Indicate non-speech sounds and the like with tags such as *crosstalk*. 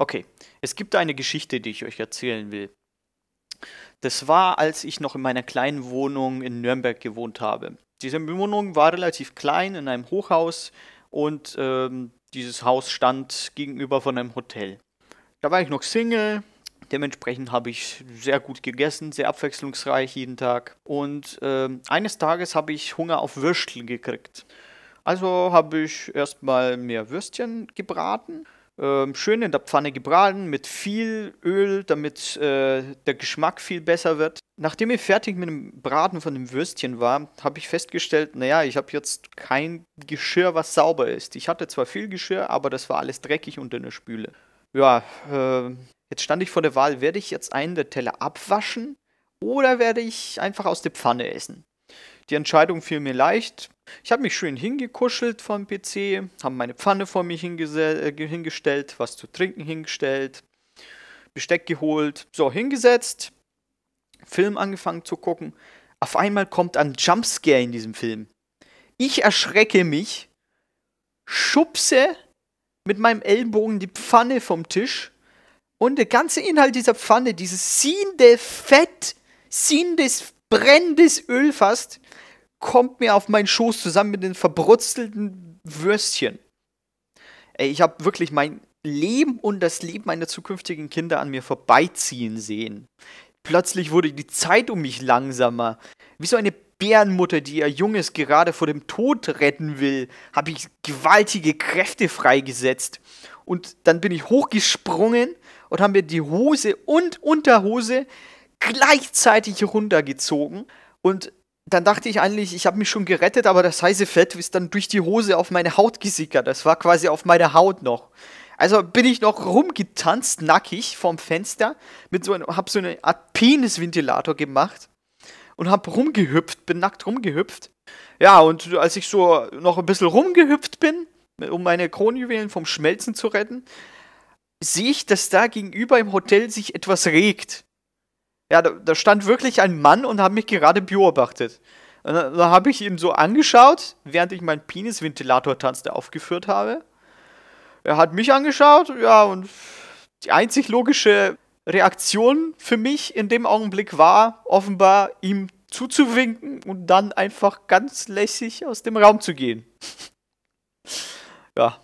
Okay, es gibt eine Geschichte, die ich euch erzählen will. Das war, als ich noch in meiner kleinen Wohnung in Nürnberg gewohnt habe. Diese Wohnung war relativ klein in einem Hochhaus und ähm, dieses Haus stand gegenüber von einem Hotel. Da war ich noch Single, dementsprechend habe ich sehr gut gegessen, sehr abwechslungsreich jeden Tag. Und ähm, eines Tages habe ich Hunger auf Würstchen gekriegt. Also habe ich erstmal mehr Würstchen gebraten ähm, schön in der Pfanne gebraten mit viel Öl, damit äh, der Geschmack viel besser wird. Nachdem ich fertig mit dem Braten von dem Würstchen war, habe ich festgestellt, naja, ich habe jetzt kein Geschirr, was sauber ist. Ich hatte zwar viel Geschirr, aber das war alles dreckig unter der Spüle. Ja, äh, jetzt stand ich vor der Wahl, werde ich jetzt einen der Teller abwaschen oder werde ich einfach aus der Pfanne essen? Die Entscheidung fiel mir leicht. Ich habe mich schön hingekuschelt vom PC, habe meine Pfanne vor mich äh, hingestellt, was zu trinken hingestellt, Besteck geholt, so hingesetzt, Film angefangen zu gucken. Auf einmal kommt ein Jumpscare in diesem Film. Ich erschrecke mich, schubse mit meinem Ellenbogen die Pfanne vom Tisch und der ganze Inhalt dieser Pfanne, dieses siehende Fett, siehendes, brennendes Öl fast, kommt mir auf meinen Schoß zusammen mit den verbrutzelten Würstchen. Ey, ich habe wirklich mein Leben und das Leben meiner zukünftigen Kinder an mir vorbeiziehen sehen. Plötzlich wurde die Zeit um mich langsamer. Wie so eine Bärenmutter, die ihr Junges gerade vor dem Tod retten will, habe ich gewaltige Kräfte freigesetzt. Und dann bin ich hochgesprungen und habe mir die Hose und Unterhose gleichzeitig runtergezogen. Und dann dachte ich eigentlich, ich habe mich schon gerettet, aber das heiße Fett ist dann durch die Hose auf meine Haut gesickert. Das war quasi auf meine Haut noch. Also bin ich noch rumgetanzt, nackig vorm Fenster, mit so einem, hab so eine Art Penisventilator gemacht und hab rumgehüpft, bin nackt rumgehüpft. Ja, und als ich so noch ein bisschen rumgehüpft bin, um meine Kronjuwelen vom Schmelzen zu retten, sehe ich, dass da gegenüber im Hotel sich etwas regt. Ja, da, da, stand wirklich ein Mann und hat mich gerade beobachtet. Und da, da habe ich ihn so angeschaut, während ich meinen Penisventilator-Tanz aufgeführt habe. Er hat mich angeschaut, ja, und die einzig logische Reaktion für mich in dem Augenblick war, offenbar ihm zuzuwinken und dann einfach ganz lässig aus dem Raum zu gehen. *laughs* ja.